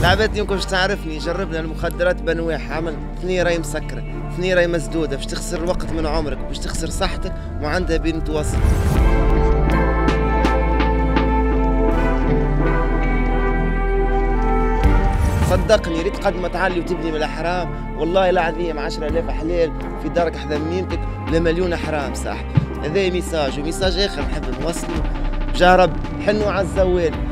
لعبتني يمكن باش تعرفني جربنا المخدرات بانواعها عمل ثنية راهي مسكرة ثنية راهي مسدودة باش تخسر الوقت من عمرك باش تخسر صحتك وعندها بين توصل صدقني ريت قد ما تعلي وتبني من الحرام والله العظيم 10000 حلال في دارك حدا ميمتك لمليون حرام صح هذا ميساج وميساج اخر نحب نوصله جا رب حنوا على الزوال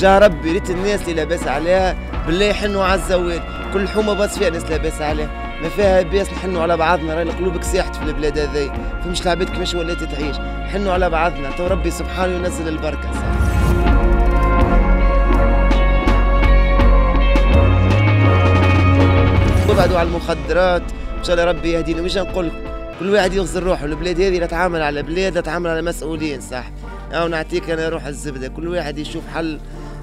جا ربي ريت الناس اللي لاباس عليها بالله يحنوا على الزوال كل حومه باص فيها ناس لاباس عليها ما فيها باس نحنوا على بعضنا راهي القلوب ساحت في البلاد هذي فمش لعبتك كيفاش ولات تعيش نحنوا على بعضنا تو ربي سبحانه ينزل البركه صح. وبعدوا على المخدرات ان شاء الله ربي يهدينا مش نقول كل واحد يغزر روحه البلاد هذه لا تعامل على بلاد لا تعامل على مسؤولين صح او نعطيك انا روح الزبده كل واحد يشوف حل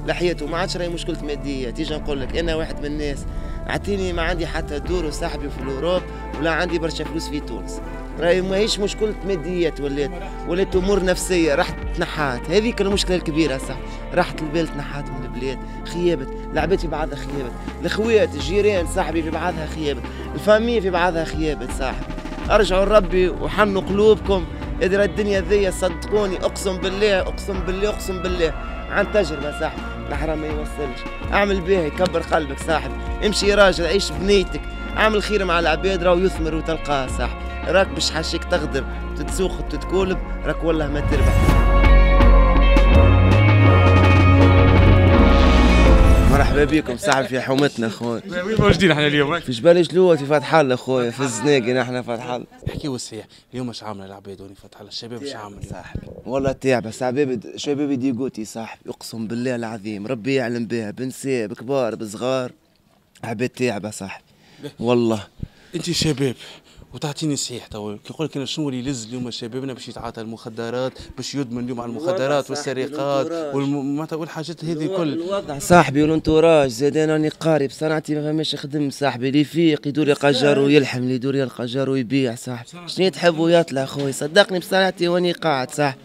لحياته ما عادش راهي مشكله ماديه تيجي نقول لك انا واحد من الناس اعطيني ما عندي حتى دور وصاحبي في الاوروب ولا عندي برشا فلوس في تونس راهي ماهيش مشكله مادية ولات ولات امور نفسيه راحت تنحات هذيك المشكله الكبيره صح راحت البال تنحات من البلاد خيابت العباد في بعضها خيابت الخوات الجيران صاحبي في بعضها خيابت الفامي في بعضها خيابت صاحبي ارجعوا لربي وحنوا قلوبكم إذا الدنيا ذي صدقوني اقسم بالله اقسم بالله اقسم بالله عن تجربه صاحبي الحرام ما يوصلش اعمل باهي كبر قلبك صاحب امشي يا راجل عيش بنيتك اعمل خير مع العباد راهو يثمر وتلقاه صاحب راك باش حاشيك تغدر تتسوق وتتكولب راك والله ما تربح مرحبا بكم صاحبي في حومتنا خويا وين موجودين احنا اليوم في جبال جلوة في فتح الله خويا في الزناقي نحن فتح الله احكي وصحيح اليوم اش عامله العباد وني فتح الله الشباب اش عامله صاحبي والله تعب شباب شباب قوتي صاحبي اقسم بالله العظيم ربي يعلم بها بنساء بكبار بصغار عباد تعبه صاحبي والله انت شباب وتعطيني صحيح توا كيقول لك انا شنو اللي يلز اليوم شبابنا باش يتعاطى المخدرات باش يدمن اليوم على المخدرات والسرقات والم... والحاجات هذه الكل الوضع صاحبي والانتوراج زاد انا راني قاري بصنعتي ما فماش خدم صاحبي اللي يفيق يدور يلقى جار ويلحم اللي يدور يلقى جار ويبيع صاحبي شنو تحبوا يطلع خويا صدقني بصنعتي واني قاعد صاحبي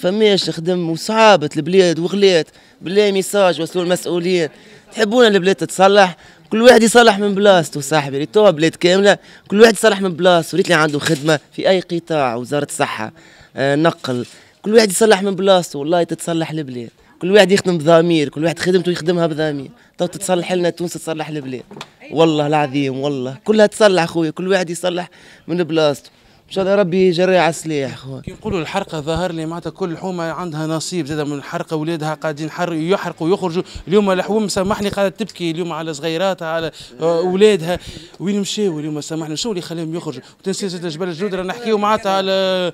فماش خدم وصعابت البلاد وغلات بالله ميساج وصلوا المسؤولين تحبونا البلاد تتصلح كل واحد يصلح من بلاصتو صاحبي ريت توا بلاد كامله كل واحد يصلح من بلاصتو ريت اللي عنده خدمه في اي قطاع وزاره الصحه آه نقل كل واحد يصلح من بلاصتو والله تتصلح البلاد كل واحد يخدم بضمير كل واحد خدمته يخدمها بضمير تو تتصلح لنا تونس تصلح البلاد والله العظيم والله كلها تصلح خويا كل واحد يصلح من بلاصتو ان شاء الله ربي يجري على السلاح خويا كي نقولوا الحرقه ظاهر لي معناتها كل حومه عندها نصيب زاد من الحرقه ولادها قاعدين يحرقوا يخرجوا اليوم الحوم سامحني قاعده تبكي اليوم على صغيراتها على اولادها آه، وين مشاو اليوم سامحني شو اللي خلاهم يخرجوا وتنسى جبل الجود نحكيو معناتها على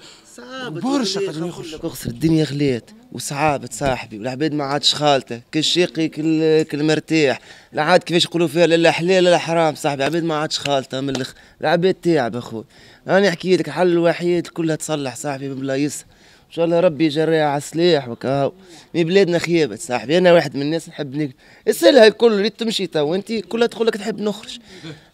برشا قاعدين يخرجوا الدنيا خلات وصعاب صاحبي والعباد ما عادش خالطه كل شيقي كل كل مرتاح لا عاد كيفاش يقولوا فيها لا حلال لا حرام صاحبي العباد ما عادش خالطه من الاخر العباد تاعب اخويا انا حكيت لك الحل الوحيد كلها تصلح صاحبي بلا ان شاء الله ربي يجريها على السلاح وكاو من بلادنا خيابه صاحبي انا واحد من الناس نحب اسالها الكل اللي تمشي تو انت كلها تقول لك نحب نخرج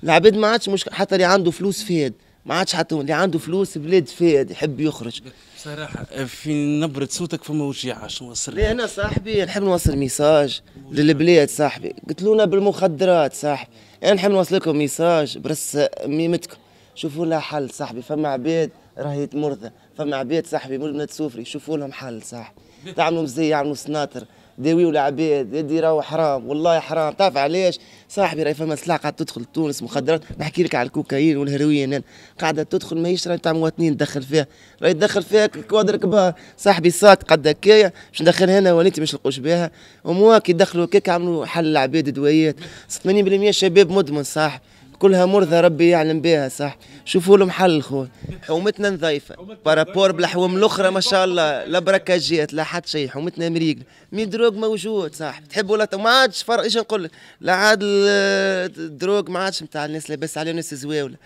العباد ما عادش مشكل حتى اللي عنده فلوس فاد ما عادش حتى اللي عنده فلوس بلاد فاد يحب يخرج صراحه في نبره صوتك فما وجيعه شنو وصل انا صاحبي نحب نوصل ميساج للبلاد صاحبي قتلونا بالمخدرات صاحبي انا نحب نوصل لكم ميساج برس ميمتكم شوفوا لها حل صاحبي فما عباد راهي مرضى فما عباد صاحبي مدمنه تسوفري شوفوا لهم حل صاحبي تعملوا مزي يعملوا يعني سناطر داويو العباد يدي راهو حرام والله حرام تعرف علاش صاحبي راهي فما سلاح قاعد تدخل تونس مخدرات نحكي لك على الكوكايين والهيروين قاعده تدخل ماهيش راهي تاع مواطنين تدخل فيها راهي تدخل فيها كوادر كبار صاحبي صاك قد هكايا باش ندخلها انا وليتي باش نلقوش بها وموا كي دخلوا هكاك عملوا حل العباد دويات 80% شباب مدمن صاحبي كلها مرضى ربي يعلم بها صح شوفوا لهم حل خويا حومتنا نظيفه بارابور بالحوم الاخرى ما شاء الله لا بركاجيات لا حتى شيء حومتنا مريق مي دروغ موجود صح تحب ولا ما عادش فرق ايش نقول لك لا عاد الدروغ ما عادش نتاع الناس لاباس عليهم الناس زواوله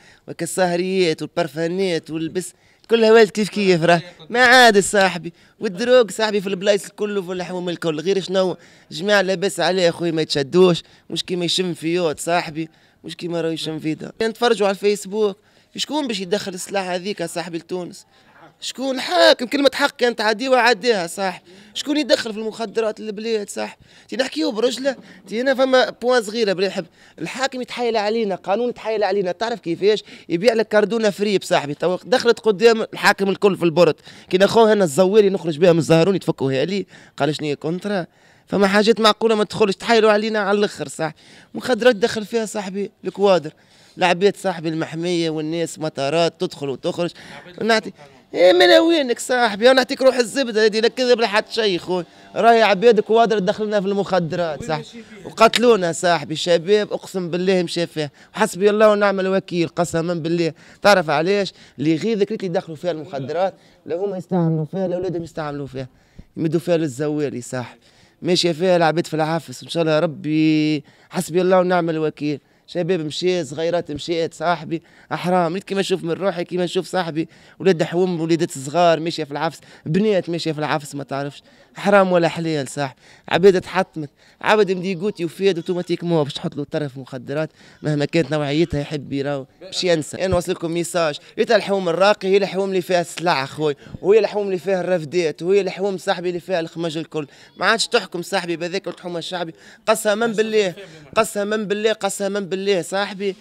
السهريات والبرفانات والبس كلها والد كيف كيف راه ما عاد صاحبي والدروك صاحبي في البلايص الكل وفي الحوم الكل غير شنو جماعه لاباس عليه اخوي ما يتشدوش مش كيما يشم في صاحبي مش كيما راهو يشم فيدا نتفرجوا يعني على الفيسبوك شكون باش يدخل السلاح هذيك صاحبي لتونس شكون حاكم كلمة حق كانت عادي عديها صح شكون يدخل في المخدرات البلاد صح تي نحكيو برجلة تي هنا فما بوان صغيرة يحب الحاكم يتحايل علينا قانون يتحايل علينا تعرف كيفاش يبيع لك كاردونة فري بصاحبي تو دخلت قدام الحاكم الكل في البرد كي ناخوها هنا الزواري نخرج بها من الزهرون يتفكوها لي قال شنو هي كونترا فما حاجات معقوله ما تدخلش تحايلوا علينا على الاخر صح مخدرات دخل فيها صاحبي الكوادر العباد صاحبي المحميه والناس مطارات تدخل وتخرج نعطي ايه من وينك صاحبي انا نعطيك روح الزبده هذه لا كذب لا حد شيء خويا راهي عباد كوادر دخلنا في المخدرات صح وقتلونا صاحبي شباب اقسم بالله مشى فيها وحسبي الله ونعم الوكيل قسما بالله تعرف علاش اللي غير ذكرت اللي دخلوا فيها المخدرات لا هما يستعملوا فيها لا اولادهم يستعملوا فيها يمدوا فيها للزوالي صاحبي ماشيه فيها لعبت في العافس ان شاء الله يا ربي حسبي الله ونعم الوكيل شباب مشيت صغيرات مشيت صاحبي احرام كيما نشوف من روحي كيما نشوف صاحبي ولاد حوم وليدات صغار ماشيه في العفس بنات ماشيه في العفس ما تعرفش حرام ولا حلال صاحبي عباد تحطمت عبد مديقوت يفيد اوتوماتيكمون باش تحط له طرف مخدرات مهما كانت نوعيتها يحب يراو باش ينسى انا نوصل لكم ميساج يا الحوم الراقي هي الحوم اللي فيها السلع اخوي وهي الحوم اللي فيها الرفدات وهي الحوم صاحبي اللي فيها الخمج الكل ما عادش تحكم صاحبي بذاك الحوم الشعبي قسما بالله قسما بالله قسما بالله بالله صاحبي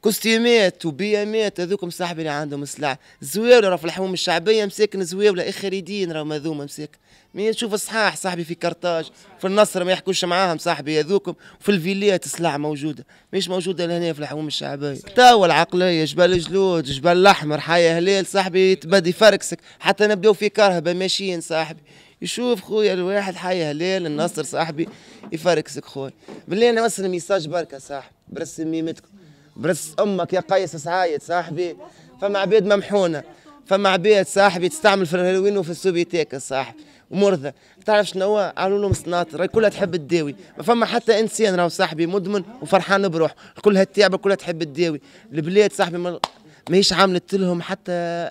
كوستيمات وبيامات هذوكم صاحبي اللي عندهم سلع زويوله راه في الحموم الشعبيه مساكن زويوله اخريدين راهم هذوما مساكن مي نشوف الصحاح صاحبي في كرطاج في النصر ما يحكوش معاهم صاحبي هذوكم في الفيليات سلع موجوده مش موجوده لهنا في الحموم الشعبيه توا العقليه جبل جلود جبل الاحمر حيا هلال صاحبي تبدي فركسك حتى نبداو في كرهبه ماشيين صاحبي يشوف خويا الواحد حي هلال النصر صاحبي يفركسك خويا بالله انا وصل ميساج بركه صاحبي برس ميمتك برس امك يا قيس سعايد صاحبي فما عباد ممحونه فما عباد صاحبي تستعمل في الهلوين وفي السوبيتيك صاحبي ومرضى تعرف شنو قالوا لهم سناطر كلها تحب تداوي ما فما حتى انسان راهو صاحبي مدمن وفرحان بروح كلها التعب كلها تحب تداوي البلاد صاحبي ماهيش عامله لهم حتى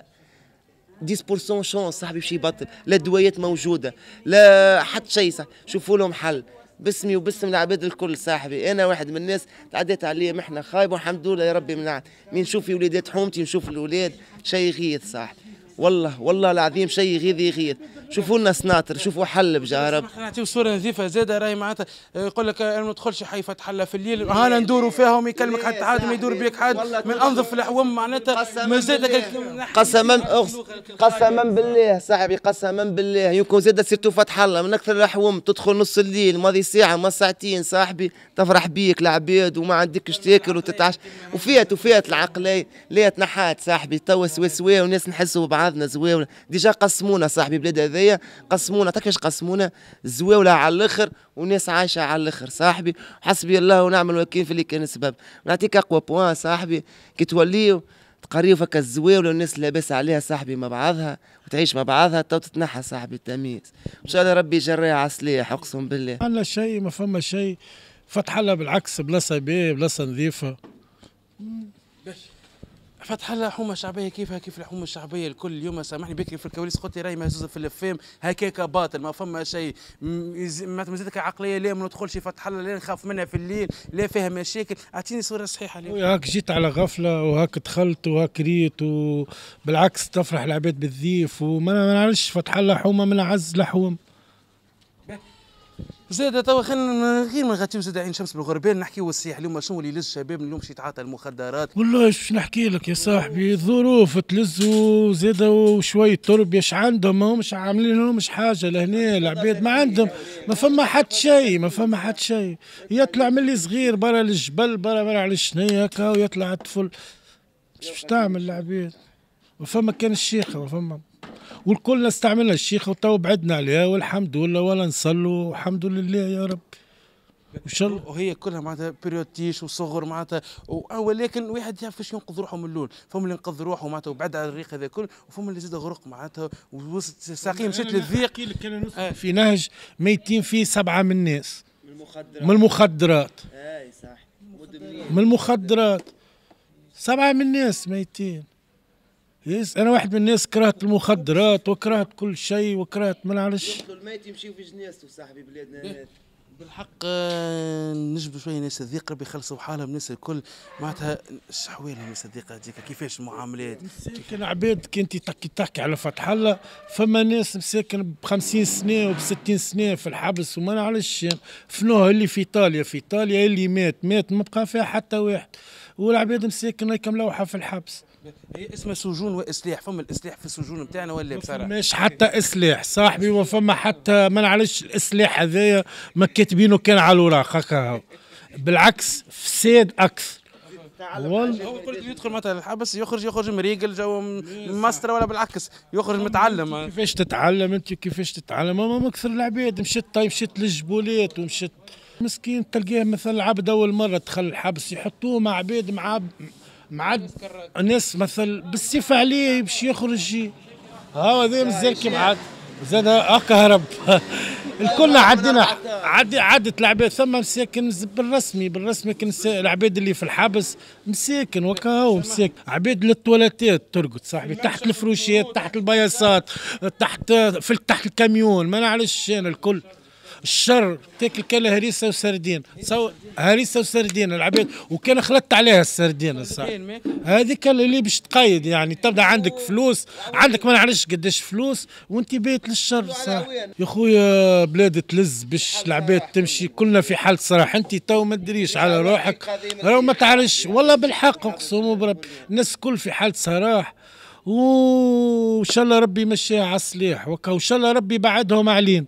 10% شونس صاحبي باش يبطل لا دويات موجوده لا حتى شيء صح شوفوا لهم حل باسمي وباسم العباد الكل صاحبي انا واحد من الناس تعديت عليه محنه خايبه والحمد لله يا ربي منعت من نشوف وليدات حومتي نشوف الاولاد شيء غيث صاحبي والله والله العظيم شيء غير غير شوفوا لنا سناتر شوفوا حل بجهرب احنا نعطيو صوره نظيفه زاده راهي معناتها آه، يقول لك آه، ما ما حي فتح الله في الليل هانا ندوروا فيها وما يكلمك حتى حد ما يدور بك حد من انظف الحوم معناتها ما زاد قسما قسما بالله صاحبي قسما بالله يكون زاد سيرتو فتح الله من اكثر الحوم تدخل نص الليل ماضي ساعه ما ساعتين صاحبي تفرح بيك العباد وما عندكش تاكل وتتعش وفيات وفيات العقل لا تنحات صاحبي توا سوي سوي وناس نحسوا بعض عندنا زويولة ديجا قسمونا صاحبي بلاد هذايا قسمونا كيفاش قسمونا زواوله على الاخر وناس عايشه على الاخر صاحبي حسبي الله ونعم الوكيل في اللي كان سبب نعطيك اقوى بوان صاحبي كي توليو تقريو فك الزويولة والناس لاباس عليها صاحبي مع بعضها وتعيش مع بعضها تو تتنحى صاحبي التمييز ان شاء الله ربي يجريها على السلاح اقسم بالله عندنا شيء ما فما شيء فتح لها بالعكس بلاصه باهيه بلاصه نظيفه فتح الله حومة كيفها كيف الحومه الشعبيه الكل اليوم سامحني بكري في الكواليس قلت راي مهزوزة في الافام هكاك باطل ما فما شيء ما مزيدك عقليه لا ما ندخلش فتح الله لا نخاف منها في الليل لا فيها مشاكل اعطيني صوره صحيحه اليوم هاك جيت على غفله وهاك دخلت وهاك ريت وبالعكس تفرح العباد بالذيف وما نعرفش فتح الله حومه من اعز الحوم زاد توا خلينا غير ما نغطيو زاد عين شمس بالغربان نحكيو السياح اليوم شنو اللي يلز الشباب اليوم باش يتعاطى المخدرات والله اش نحكي لك يا صاحبي الظروف تلز وزاد وشويه تربيه اش عندهم ما همش عاملين لهمش حاجه لهنا العباد ما عندهم ما فما حد شيء ما فما حد شيء يطلع من اللي صغير برا الجبل برا برا على الشنيه هكا ويطلع الطفل باش تعمل العباد وفما كان الشيخه وفما والكل استعملنا الشيخ وتو بعدنا عليها والحمد لله ولا نصلوا والحمد لله يا رب ان شاء الله وهي كلها معناتها بيريوتيش وصغر معناتها ولكن واحد يعرف كيفاش ينقذ روحه من الاول فهم اللي ينقذ روحه معناتها وبعد على الريق هذا الكل وفهم اللي زاد غرق معناتها ووسط ساقيه مشات للضيق في نهج ميتين فيه سبعه من الناس من المخدرات من المخدرات اي صح من المخدرات سبعه من الناس ميتين يس انا واحد من الناس كرهت المخدرات وكرهت كل شيء وكرهت ما نعرفش ياكلوا الميت يمشيوا في جنازته صاحبي بلادنا بالحق آه، نجبوا شويه ناس صديقة بيخلصوا حالهم الناس الكل معناتها شحوالهم ناس صديقة هذيك كيفاش المعاملات مساكن عباد كي انت تحكي تحكي على فتح الله فما ناس مساكن ب 50 سنه وب 60 سنه في الحبس وما نعرفش فنوه اللي في ايطاليا في ايطاليا اللي مات مات ما بقى فيها حتى واحد والعباد مساكن كم ملوحه في الحبس هي اسمها سجون واسلاح فما الاسلاح في السجون نتاعنا ولا بصراحه مش حتى اسلاح صاحبي وفما حتى ما نعرفش الاسلاح هذايا ما كاتبينه كان على الوراق هكا بالعكس فساد اكثر هو كل يدخل مثلا الحبس يخرج يخرج مريقل جو ماستر ولا بالعكس يخرج متعلم كيفاش تتعلم انت كيفاش تتعلم ما اكثر العباد مشيت طيب مشيت للجبولات ومشيت مسكين تلقاه مثلا عبد اول مره دخل الحبس يحطوه مع عباد مع معد الناس مثل بالسيف عليه باش يخرج ها هذا كي معد زاد هكا هرب الكل عدينا عدي عدت العباد ثم مساكن بالرسمي بالرسمي كان العباد اللي في الحبس مساكن وكا هو مساكن عباد للتواليتات ترقد صاحبي تحت الفروشات تحت البياسات تحت في تحت الكاميون ما نعرفش انا الكل الشر تاكل كان هريسه وسردين سو هريسه وسردين العباد وكان خلطت عليها السردين صح هذيك اللي باش تقيد يعني تبدا عندك فلوس عندك ما نعرفش قداش فلوس وانت بيت للشر صح يا خويا بلاد تلز باش العباد تمشي كلنا في حال صراحه انت تو ما تدريش على روحك راه ما تعرفش والله بالحق اقسم بربي الناس الكل في حال صراح وان شاء الله ربي يمشيها على الصليح وان شاء الله ربي بعدهم علينا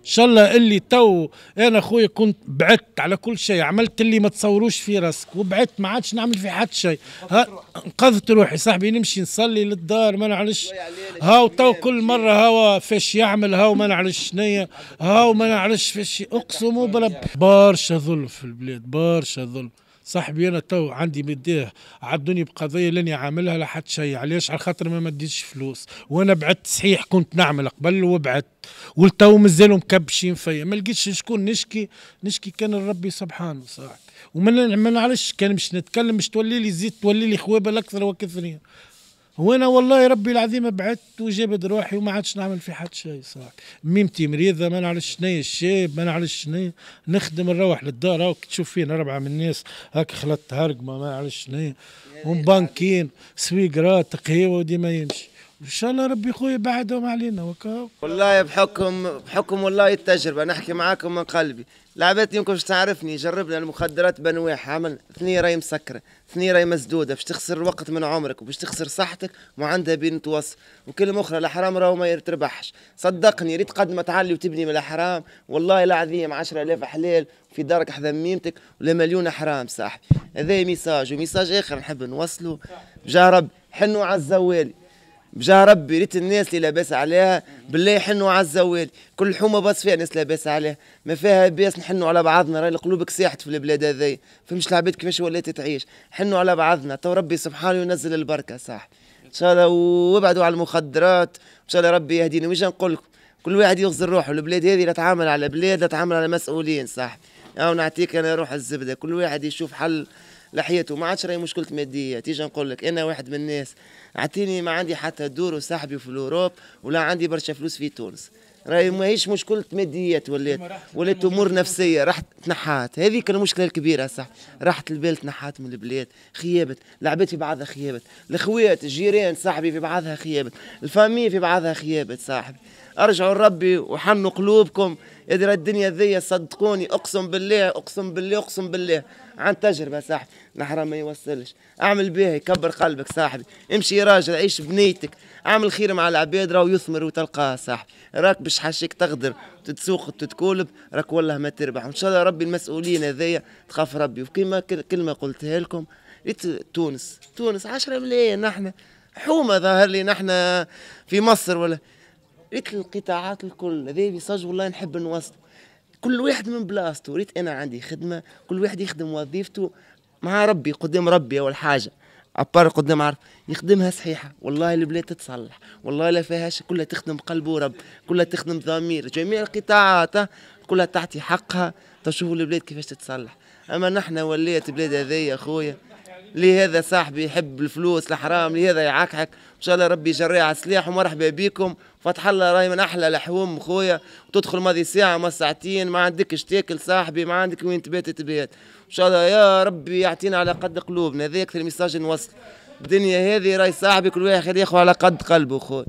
ان شاء الله اللي تو انا اخويا كنت بعدت على كل شيء عملت اللي ما تصوروش في راسك وبعدت ما عادش نعمل في حد شيء انقذت روحي صاحبي نمشي نصلي للدار ما نعرفش هاو تو كل مره هوا فاش يعمل هاو ما نعرفش شنيا هاو ما نعرفش فاش اقسم برب برشا ظلم في البلاد برشا ظلم صاحبي انا تو عندي مديه عدوني بقضيه لاني عاملها لا شيء علاش على خاطر ما مديتش فلوس وانا بعدت صحيح كنت نعمل قبل وبعدت ولتو مازالوا مكبشين فيا ما لقيتش شكون نشكي نشكي كان ربي سبحانه صاحبي وما نعرفش كان مش نتكلم مش تولي لي زيت تولي لي خوابه اكثر وكثرين وانا والله ربي العظيم بعدت وجبد روحي وما عادش نعمل في حد شيء صراحه ميمتي مريضه ما نعرفش شنيا الشاب ما نعرفش شنيا نخدم نروح للدار هاك تشوف فينا اربعه من الناس هاك خلطت هرقمه ما نعرفش شنيا ومبانكين سويقرات قهيوه وديما يمشي ان شاء الله ربي خويا بعدهم علينا والله بحكم بحكم والله التجربه نحكي معاكم من قلبي لعبتني يمكن باش تعرفني جربنا المخدرات بنواح عمل ثنية راهي مسكرة ثنية راهي مسدودة باش تخسر الوقت من عمرك وباش تخسر صحتك عندها بين توصل وكلمة أخرى الحرام راهو ما يتربحش صدقني ريت قد ما تعلي وتبني من الحرام والله العظيم 10000 حلال في دارك حذا ميمتك ولا مليون حرام صاحبي هذا ميساج وميساج آخر نحب نوصله جا رب حنوا على الزوالي بجاه ربي ريت الناس اللي لاباس عليها بالله يحنوا على الزوال كل حومه بس فيها ناس لاباس عليها ما فيها باس نحنوا على بعضنا راهي القلوب كساحت في البلاد هذيا فمش العباد كيفاش ولات تعيش حنوا على بعضنا تو ربي سبحانه ينزل البركه صح ان شاء الله وابعدوا على المخدرات ان شاء الله ربي يهدينا ويش نقول لكم كل واحد يغزر روحه البلاد هذه لا تعامل على بلاد لا تعامل على مسؤولين صح او نعطيك انا روح الزبده كل واحد يشوف حل لحيته ما عادش راهي مشكله ماديه تيجي نقول لك انا واحد من الناس اعطيني ما عندي حتى دور وصاحبي في الاوروب ولا عندي برشا فلوس في تونس راهي ماهيش مشكله مادية ولات ولات امور نفسيه راحت تنحات هذيك المشكله الكبيره صح راحت البال تنحات من البلاد خيابت العباد في بعضها خيابت الخوات الجيران صاحبي في بعضها خيابت الفامي في بعضها خيابت صاحبي ارجعوا لربي وحنوا قلوبكم ادرى الدنيا ذي صدقوني اقسم بالله اقسم بالله اقسم بالله عن تجربه صاحبي الحرام ما يوصلش اعمل بيها يكبر قلبك صاحبي امشي يا راجل عيش بنيتك اعمل خير مع العباد راهو يثمر وتلقاه صاحبي راك باش حاشيك تغدر تتسوق وتتكولب راك والله ما تربح وان شاء الله ربي المسؤولين هذيا تخاف ربي وكما كلمه قلتها لكم تونس تونس 10 ملايين نحن حومه ظاهر لي نحن في مصر ولا ريت القطاعات الكل هذا ميساج والله نحب نوصله كل واحد من بلاصتو ريت انا عندي خدمه كل واحد يخدم وظيفته مع ربي قدام ربي اول حاجه ابار قدام عرف يخدمها صحيحه والله البلاد تتصلح والله لا فيهاش كلها تخدم قلب ورب كلها تخدم ضمير جميع القطاعات كلها تعطي حقها تشوفوا البلاد كيفاش تتصلح اما نحن وليت بلاد هذيا خويا لهذا صاحبي يحب الفلوس الحرام لهذا يعكحك ان شاء الله ربي يجريه على السلاح ومرحبا بيكم فتح الله راي من احلى لحوم خويا وتدخل ماضي ساعه ما ساعتين ما عندكش تاكل صاحبي ما عندك وين تبات تبات ان شاء الله يا ربي يعطينا على قد قلوبنا هذا اكثر ميساج نوصل الدنيا هذه راي صاحبي كل واحد ياخذ على قد قلبه خويا